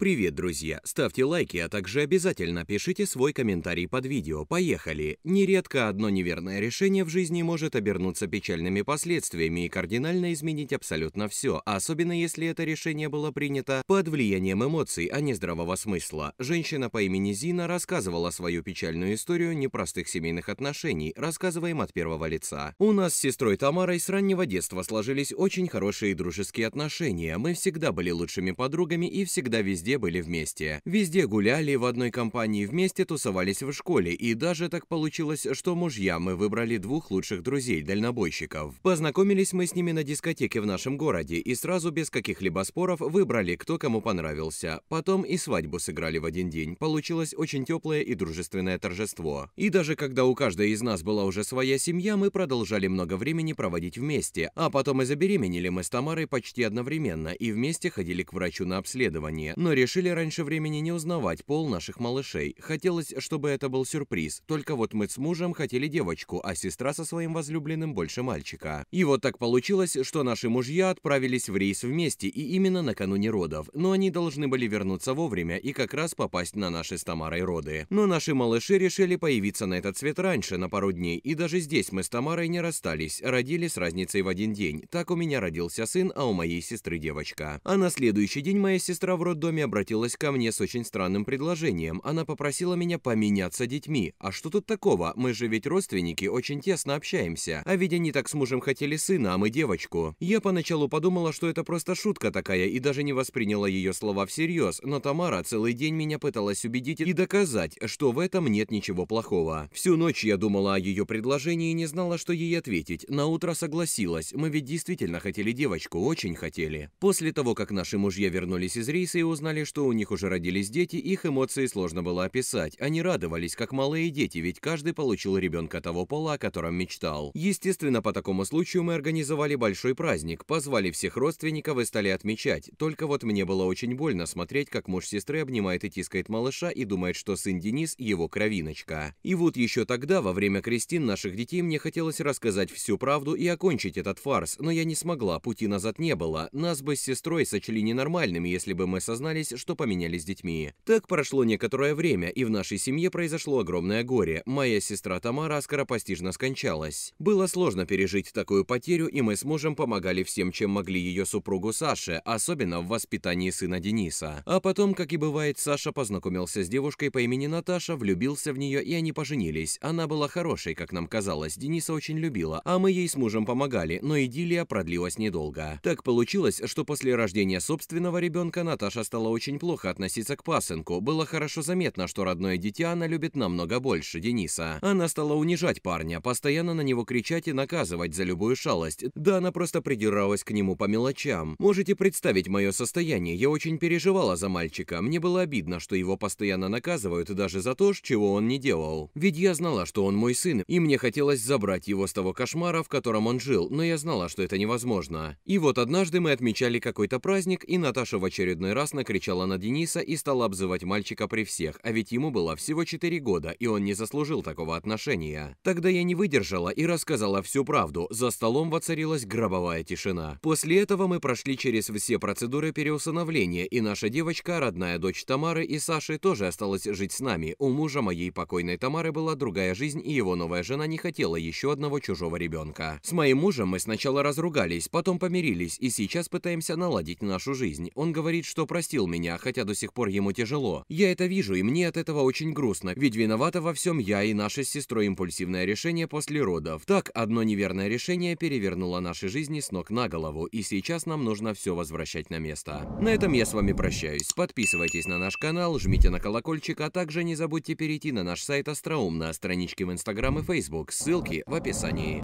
Привет, друзья! Ставьте лайки, а также обязательно пишите свой комментарий под видео. Поехали! Нередко одно неверное решение в жизни может обернуться печальными последствиями и кардинально изменить абсолютно все, особенно если это решение было принято под влиянием эмоций, а не здравого смысла. Женщина по имени Зина рассказывала свою печальную историю непростых семейных отношений, рассказываем от первого лица. У нас с сестрой Тамарой с раннего детства сложились очень хорошие дружеские отношения. Мы всегда были лучшими подругами и всегда везде везде были вместе. Везде гуляли, в одной компании вместе тусовались в школе, и даже так получилось, что мужья мы выбрали двух лучших друзей-дальнобойщиков. Познакомились мы с ними на дискотеке в нашем городе и сразу без каких-либо споров выбрали, кто кому понравился. Потом и свадьбу сыграли в один день. Получилось очень теплое и дружественное торжество. И даже когда у каждой из нас была уже своя семья, мы продолжали много времени проводить вместе. А потом и забеременели мы с Тамарой почти одновременно и вместе ходили к врачу на обследование. Но решили раньше времени не узнавать пол наших малышей. Хотелось, чтобы это был сюрприз. Только вот мы с мужем хотели девочку, а сестра со своим возлюбленным больше мальчика. И вот так получилось, что наши мужья отправились в рейс вместе, и именно накануне родов. Но они должны были вернуться вовремя и как раз попасть на наши с Тамарой роды. Но наши малыши решили появиться на этот свет раньше, на пару дней. И даже здесь мы с Тамарой не расстались, родили с разницей в один день. Так у меня родился сын, а у моей сестры девочка. А на следующий день моя сестра в роддоме обратилась ко мне с очень странным предложением. Она попросила меня поменяться детьми. А что тут такого? Мы же ведь родственники, очень тесно общаемся. А ведь они так с мужем хотели сына, а мы девочку. Я поначалу подумала, что это просто шутка такая, и даже не восприняла ее слова всерьез. Но Тамара целый день меня пыталась убедить и доказать, что в этом нет ничего плохого. Всю ночь я думала о ее предложении и не знала, что ей ответить. На утро согласилась. Мы ведь действительно хотели девочку, очень хотели. После того, как наши мужья вернулись из рейса и узнали, знали, что у них уже родились дети, их эмоции сложно было описать. Они радовались, как малые дети, ведь каждый получил ребенка того пола, о котором мечтал. Естественно, по такому случаю мы организовали большой праздник, позвали всех родственников и стали отмечать. Только вот мне было очень больно смотреть, как муж сестры обнимает и тискает малыша и думает, что сын Денис – его кровиночка. И вот еще тогда, во время крестин наших детей, мне хотелось рассказать всю правду и окончить этот фарс, но я не смогла, пути назад не было. Нас бы с сестрой сочли ненормальными, если бы мы сознали признались, что поменялись детьми. Так прошло некоторое время, и в нашей семье произошло огромное горе. Моя сестра Тамара скоропостижно скончалась. Было сложно пережить такую потерю, и мы с мужем помогали всем, чем могли ее супругу Саше, особенно в воспитании сына Дениса. А потом, как и бывает, Саша познакомился с девушкой по имени Наташа, влюбился в нее, и они поженились. Она была хорошей, как нам казалось, Дениса очень любила, а мы ей с мужем помогали, но идиллия продлилась недолго. Так получилось, что после рождения собственного ребенка Наташа стала очень плохо относиться к пасынку. Было хорошо заметно, что родное дитя она любит намного больше Дениса. Она стала унижать парня, постоянно на него кричать и наказывать за любую шалость. Да, она просто придиралась к нему по мелочам. Можете представить мое состояние, я очень переживала за мальчика. Мне было обидно, что его постоянно наказывают даже за то, чего он не делал. Ведь я знала, что он мой сын, и мне хотелось забрать его с того кошмара, в котором он жил, но я знала, что это невозможно. И вот однажды мы отмечали какой-то праздник, и Наташа в очередной раз накричала накричала на Дениса и стала обзывать мальчика при всех, а ведь ему было всего 4 года, и он не заслужил такого отношения. Тогда я не выдержала и рассказала всю правду. За столом воцарилась гробовая тишина. После этого мы прошли через все процедуры переусыновления, и наша девочка, родная дочь Тамары и Саши, тоже осталась жить с нами. У мужа моей покойной Тамары была другая жизнь, и его новая жена не хотела еще одного чужого ребенка. С моим мужем мы сначала разругались, потом помирились, и сейчас пытаемся наладить нашу жизнь. Он говорит, что простил меня, хотя до сих пор ему тяжело. Я это вижу, и мне от этого очень грустно, ведь виновата во всем я и наша с сестрой импульсивное решение после родов. Так, одно неверное решение перевернуло наши жизни с ног на голову, и сейчас нам нужно все возвращать на место. На этом я с вами прощаюсь. Подписывайтесь на наш канал, жмите на колокольчик, а также не забудьте перейти на наш сайт Остроумно, странички в Инстаграм и Фейсбук, ссылки в описании.